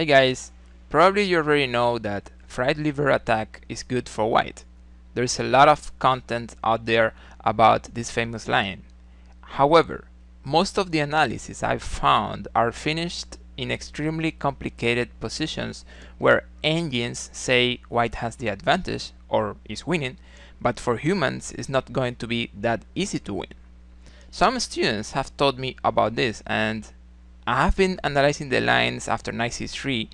Hey guys, probably you already know that fried liver attack is good for white. There's a lot of content out there about this famous line. However, most of the analyses I've found are finished in extremely complicated positions where engines say white has the advantage or is winning, but for humans it's not going to be that easy to win. Some students have told me about this and I have been analyzing the lines after 93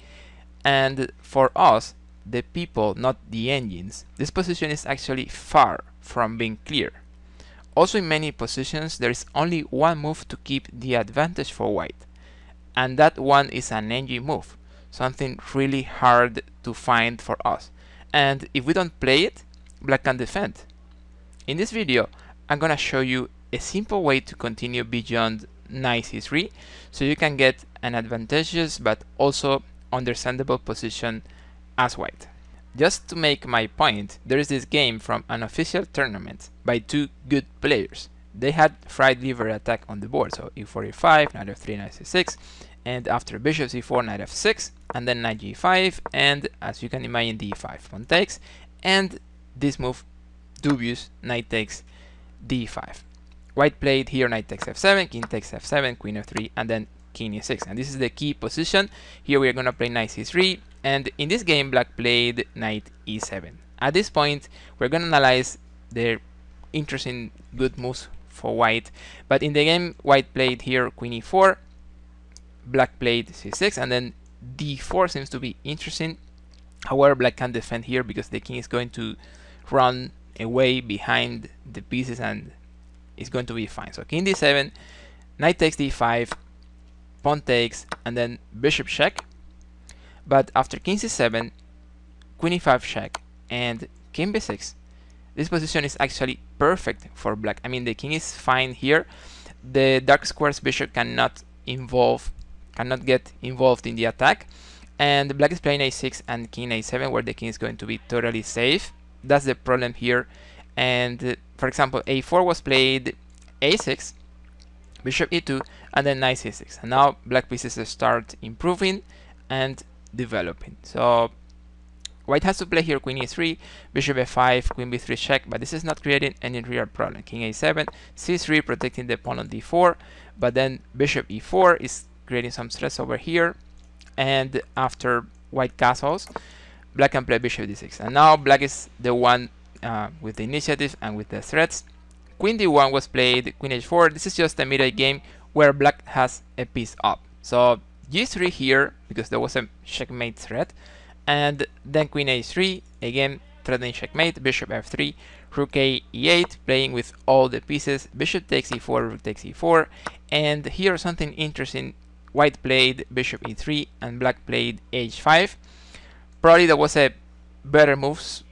and for us, the people, not the engines, this position is actually far from being clear. Also in many positions, there is only one move to keep the advantage for white, and that one is an engine move, something really hard to find for us. And if we don't play it, black can defend. In this video, I'm gonna show you a simple way to continue beyond 93 so you can get an advantageous but also understandable position as white. Just to make my point, there is this game from an official tournament by two good players. They had fried liver attack on the board, so e4, e5, knight f3, knight c6, and after bishop c4, knight f6, and then knight g5, and as you can imagine, d5, pawn takes, and this move dubious, knight takes d5. White played here knight takes f7, king takes f7, queen f3, and then king e6. And this is the key position. Here we are going to play knight c3, and in this game black played knight e7. At this point, we're going to analyze the interesting good moves for white. But in the game, white played here queen e4, black played c6, and then d4 seems to be interesting. However, black can defend here because the king is going to run away behind the pieces and is going to be fine. So king d7, knight takes d5, pawn takes, and then bishop check. But after king c7, queen e5 check, and king b6, this position is actually perfect for black. I mean, the king is fine here. The dark square's bishop cannot involve, cannot get involved in the attack. And black is playing a6 and king a7, where the king is going to be totally safe. That's the problem here. And for example, a4 was played a6, bishop e2, and then knight c6. And now black pieces start improving and developing. So white has to play here queen e3, bishop f5, queen b3 check, but this is not creating any real problem. King a7, c3 protecting the pawn on d4, but then bishop e4 is creating some stress over here. And after white castles, black can play bishop d6. And now black is the one uh, with the initiative and with the threats. Queen d1 was played, queen h4. This is just a middle game where black has a piece up. So g3 here because there was a checkmate threat and then queen a3 again threatening checkmate bishop f3 rook a e8 playing with all the pieces bishop takes e4 rook takes e4 and here something interesting white played bishop e3 and black played h5 probably there was a better moves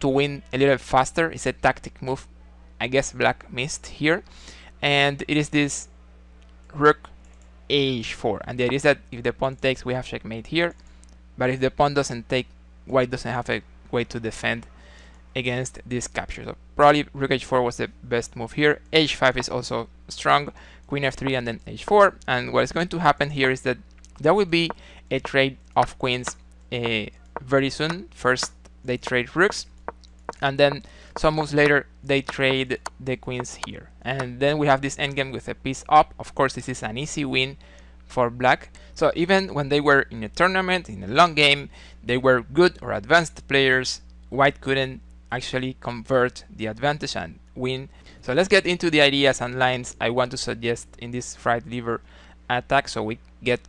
to win a little faster. It's a tactic move. I guess black missed here. And it is this rook h4. And the idea is that if the pawn takes, we have checkmate here. But if the pawn doesn't take, white doesn't have a way to defend against this capture. So probably rook h4 was the best move here. h5 is also strong. Queen f3 and then h4. And what is going to happen here is that there will be a trade of queens uh, very soon. First they trade rooks and then some moves later they trade the queens here and then we have this endgame with a piece up of course this is an easy win for black so even when they were in a tournament in a long game they were good or advanced players white couldn't actually convert the advantage and win so let's get into the ideas and lines I want to suggest in this fried liver attack so we get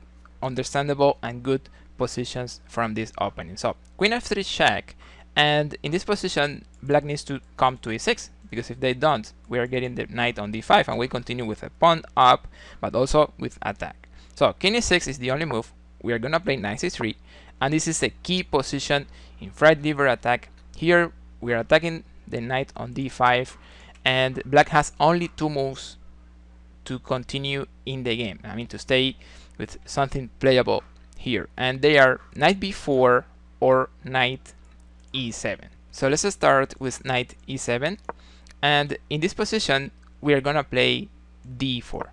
understandable and good positions from this opening so queen f3 check and in this position, black needs to come to e6, because if they don't, we are getting the knight on d5, and we continue with a pawn up, but also with attack. So king e6 is the only move. We are going to play knight c3, and this is a key position in fried liver attack. Here, we are attacking the knight on d5, and black has only two moves to continue in the game. I mean, to stay with something playable here. And they are knight b4 or knight e7. So let's start with knight e7 and in this position we are gonna play d4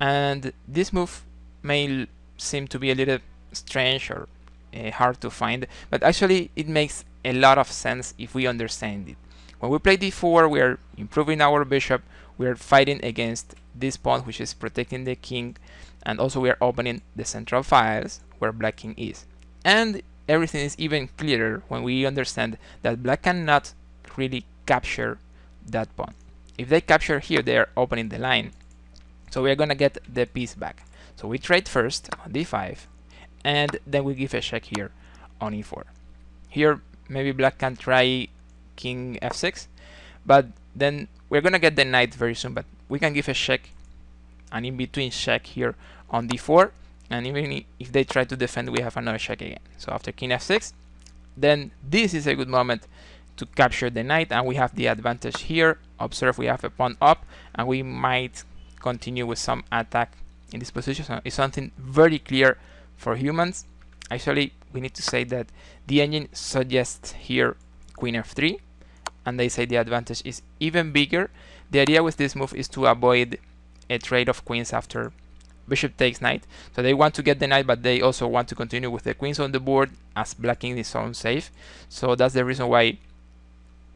and this move may seem to be a little strange or uh, hard to find but actually it makes a lot of sense if we understand it. When we play d4 we are improving our bishop, we are fighting against this pawn which is protecting the king and also we are opening the central files where black king is. And everything is even clearer when we understand that black cannot really capture that pawn. If they capture here, they are opening the line. So we are gonna get the piece back. So we trade first on d5, and then we give a check here on e4. Here, maybe black can try king f6, but then we're gonna get the knight very soon, but we can give a check, an in-between check here on d4, and even if they try to defend we have another check again so after king f6 then this is a good moment to capture the knight and we have the advantage here observe we have a pawn up and we might continue with some attack in this position so it's something very clear for humans actually we need to say that the engine suggests here queen f3 and they say the advantage is even bigger the idea with this move is to avoid a trade of queens after bishop takes knight. So they want to get the knight, but they also want to continue with the queens on the board as blacking is unsafe. So that's the reason why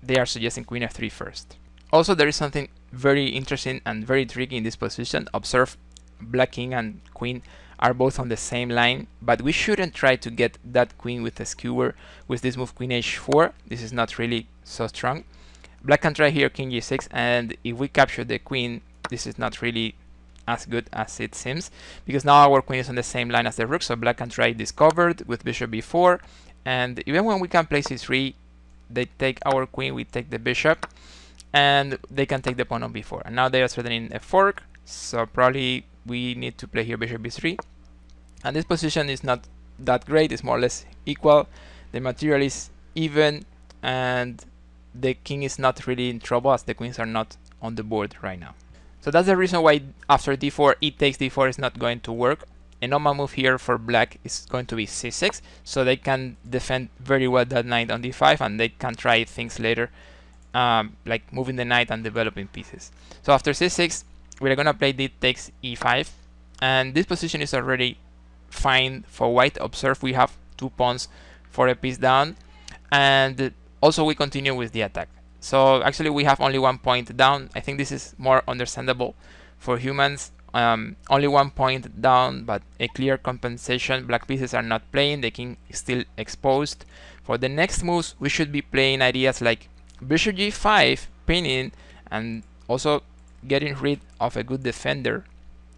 they are suggesting queen f3 first. Also, there is something very interesting and very tricky in this position. Observe black king and queen are both on the same line, but we shouldn't try to get that queen with a skewer with this move queen h4. This is not really so strong. Black can try here king g6, and if we capture the queen, this is not really as good as it seems because now our queen is on the same line as the rook so black can try this covered with bishop b4 and even when we can play c3 they take our queen we take the bishop and they can take the pawn on b4 and now they are threatening a fork so probably we need to play here bishop b3 and this position is not that great it's more or less equal the material is even and the king is not really in trouble as the queens are not on the board right now so that's the reason why after d4 it takes d4 is not going to work. And normal move here for black is going to be c6, so they can defend very well that knight on d5 and they can try things later, um, like moving the knight and developing pieces. So after c6, we're gonna play d takes e5, and this position is already fine for white. Observe we have two pawns for a piece down, and also we continue with the attack. So actually we have only one point down. I think this is more understandable for humans. Um, only one point down, but a clear compensation. Black pieces are not playing, the king is still exposed. For the next moves, we should be playing ideas like bishop g5, pinning, and also getting rid of a good defender.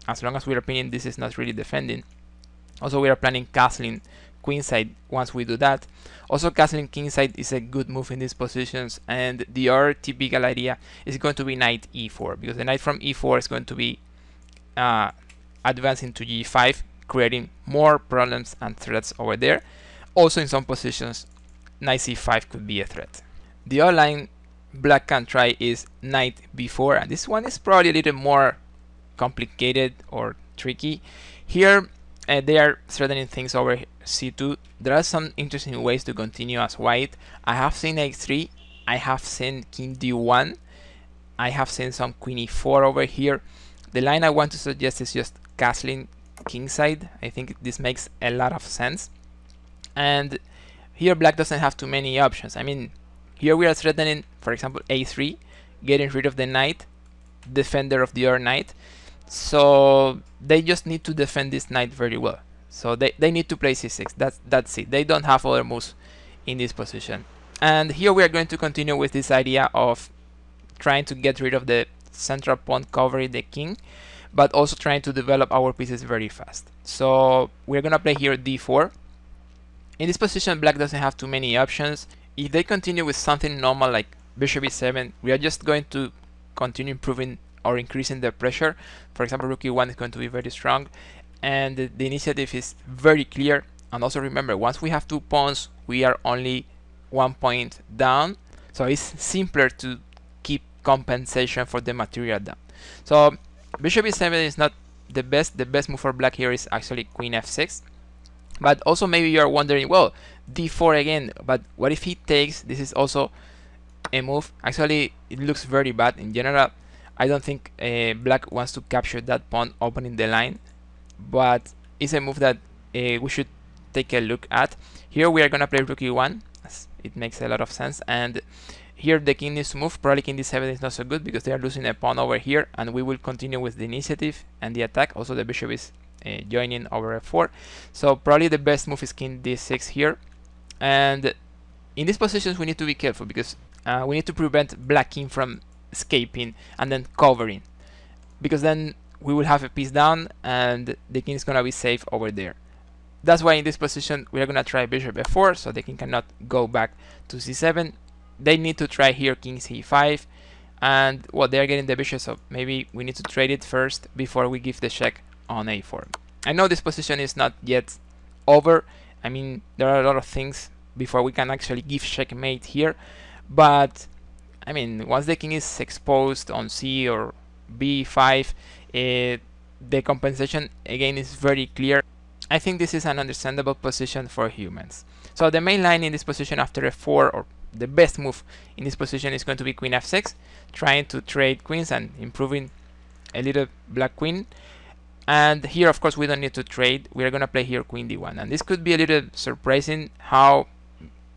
As long as we are pinning, this is not really defending. Also, we are planning castling queenside once we do that. Also castling kingside is a good move in these positions and the other typical idea is going to be knight e4 because the knight from e4 is going to be uh, advancing to g5 creating more problems and threats over there. Also in some positions knight c5 could be a threat. The other line black can try is knight b4 and this one is probably a little more complicated or tricky. Here uh, they are threatening things over c2 there are some interesting ways to continue as white i have seen a3 i have seen king d1 i have seen some queen e4 over here the line i want to suggest is just castling kingside i think this makes a lot of sense and here black doesn't have too many options i mean here we are threatening for example a3 getting rid of the knight defender of the other knight so they just need to defend this knight very well. So they, they need to play c6. That's, that's it. They don't have other moves in this position. And here we are going to continue with this idea of trying to get rid of the central pawn covering the king, but also trying to develop our pieces very fast. So we're going to play here d4. In this position, black doesn't have too many options. If they continue with something normal like bishop e7, we are just going to continue improving or increasing the pressure. For example, rook e1 is going to be very strong and the, the initiative is very clear. And also remember, once we have two pawns, we are only one point down. So it's simpler to keep compensation for the material down. So bishop e7 is not the best. The best move for black here is actually queen f6. But also maybe you are wondering, well, d4 again, but what if he takes? This is also a move. Actually, it looks very bad in general. I don't think uh, black wants to capture that pawn opening the line, but it's a move that uh, we should take a look at. Here we are gonna play rook e1, it makes a lot of sense, and here the king needs to move, probably king d7 is not so good because they are losing a pawn over here, and we will continue with the initiative and the attack, also the bishop is uh, joining over f4, so probably the best move is king d6 here, and in these positions we need to be careful because uh, we need to prevent black king from escaping and then covering because then we will have a piece down and the king is gonna be safe over there that's why in this position we are gonna try bishop f4 so the king cannot go back to c7 they need to try here king c5 and well they're getting the bishop so maybe we need to trade it first before we give the check on a4 i know this position is not yet over i mean there are a lot of things before we can actually give checkmate here but I mean, once the king is exposed on c or b5, it, eh, the compensation again is very clear. I think this is an understandable position for humans. So the main line in this position after f4 or the best move in this position is going to be queen f6, trying to trade queens and improving a little black queen. And here, of course, we don't need to trade. We are going to play here queen d1. And this could be a little surprising how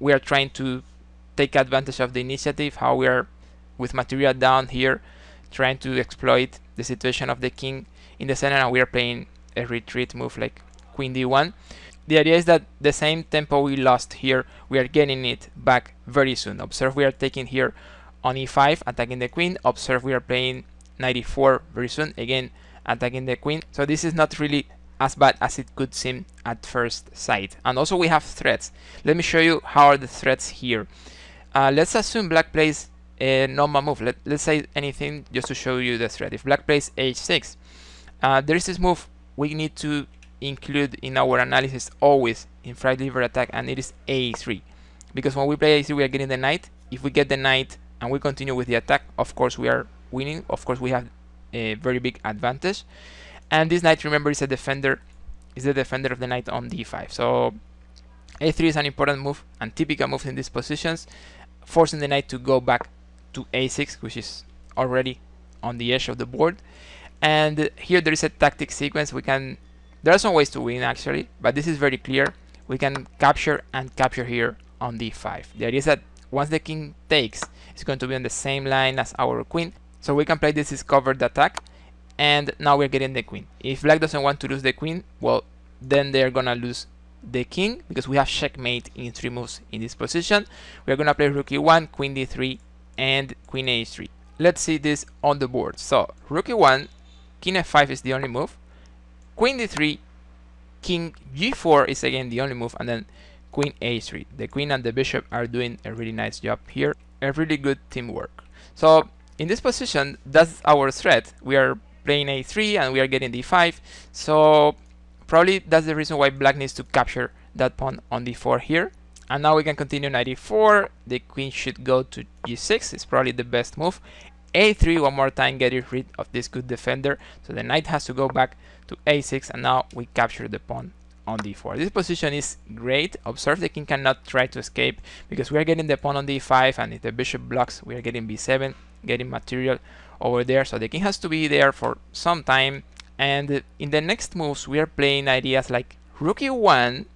we are trying to take advantage of the initiative, how we are with material down here trying to exploit the situation of the king in the center and we are playing a retreat move like queen d1. The idea is that the same tempo we lost here, we are getting it back very soon. Observe we are taking here on e5, attacking the queen. Observe we are playing Knight E4 very soon, again attacking the queen. So this is not really as bad as it could seem at first sight. And also we have threats. Let me show you how are the threats here. Uh, let's assume black plays a normal move. Let, us say anything just to show you the threat. If black plays h6, uh, there is this move we need to include in our analysis always in fried liver attack, and it is a3. Because when we play a3, we are getting the knight. If we get the knight and we continue with the attack, of course we are winning. Of course we have a very big advantage. And this knight, remember, is a defender. Is the defender of the knight on d5. So a3 is an important move and typical move in these positions forcing the knight to go back to a6 which is already on the edge of the board and here there is a tactic sequence we can there are some ways to win actually but this is very clear we can capture and capture here on d5 the idea is that once the king takes it's going to be on the same line as our queen so we can play this discovered attack and now we're getting the queen if black doesn't want to lose the queen well then they're gonna lose the king because we have checkmate in three moves in this position. We are going to play rook e1, queen d3, and queen h3. Let's see this on the board. So rook e1, king f5 is the only move, queen d3, king g4 is again the only move, and then queen a3. The queen and the bishop are doing a really nice job here, a really good teamwork. So in this position, that's our threat. We are playing a3 and we are getting d5, so Probably that's the reason why black needs to capture that pawn on d4 here. And now we can continue knight e4. The queen should go to g6. It's probably the best move. a3 one more time, getting rid of this good defender. So the knight has to go back to a6 and now we capture the pawn on d4. This position is great. Observe the king cannot try to escape because we are getting the pawn on d5 and if the bishop blocks we are getting b7, getting material over there. So the king has to be there for some time and in the next moves, we are playing ideas like rook e1,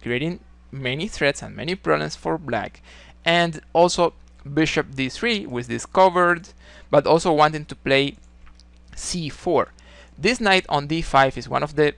creating many threats and many problems for black, and also bishop d3 this discovered, but also wanting to play c4. This knight on d5 is one of the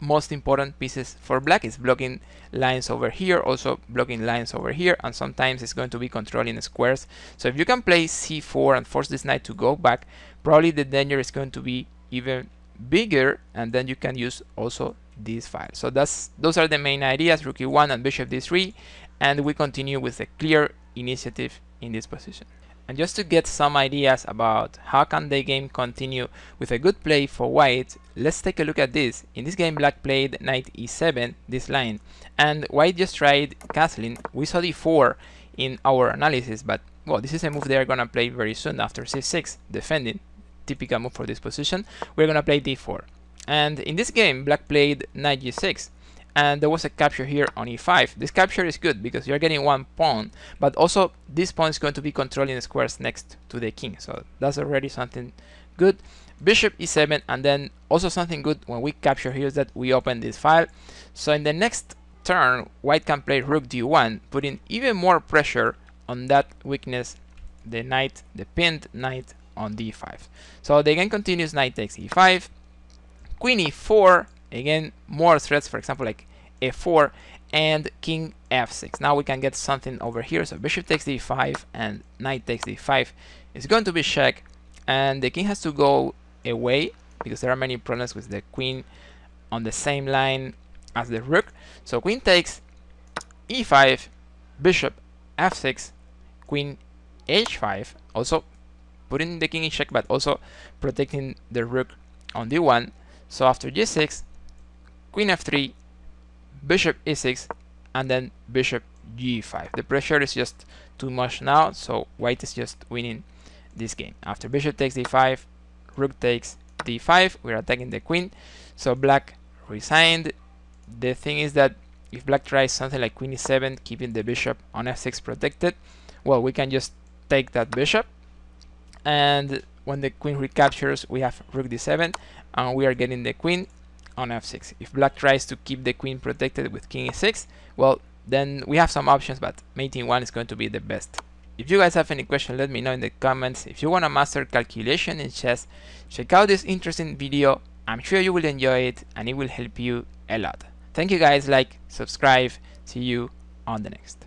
most important pieces for black. It's blocking lines over here, also blocking lines over here, and sometimes it's going to be controlling squares. So if you can play c4 and force this knight to go back, probably the danger is going to be even bigger and then you can use also this file. So that's those are the main ideas, rookie 1 and bishop d3 and we continue with a clear initiative in this position. And just to get some ideas about how can the game continue with a good play for white, let's take a look at this. In this game black played knight e7, this line, and white just tried castling. We saw d4 in our analysis, but well, this is a move they're gonna play very soon after c6, defending typical move for this position, we're gonna play d4. And in this game, black played knight g6, and there was a capture here on e5. This capture is good because you're getting one pawn, but also this pawn is going to be controlling the squares next to the king, so that's already something good. Bishop e7, and then also something good when we capture here is that we open this file. So in the next turn, white can play rook d1, putting even more pressure on that weakness, the knight, the pinned knight on d5. So the game continues, knight takes e5, queen e4, again more threats, for example like a4, and king f6. Now we can get something over here, so bishop takes d5 and knight takes d5. It's going to be check, and the king has to go away, because there are many problems with the queen on the same line as the rook. So queen takes e5, bishop f6, queen h5, also putting the king in check, but also protecting the rook on d1. So after g6, queen f3, bishop e6, and then bishop g5. The pressure is just too much now, so white is just winning this game. After bishop takes d5, rook takes d5, we're attacking the queen, so black resigned. The thing is that if black tries something like queen e7, keeping the bishop on f6 protected, well, we can just take that bishop, and when the queen recaptures we have rook d7 and we are getting the queen on f6 if black tries to keep the queen protected with king e6 well then we have some options but mating one is going to be the best if you guys have any question let me know in the comments if you want to master calculation in chess check out this interesting video i'm sure you will enjoy it and it will help you a lot thank you guys like subscribe see you on the next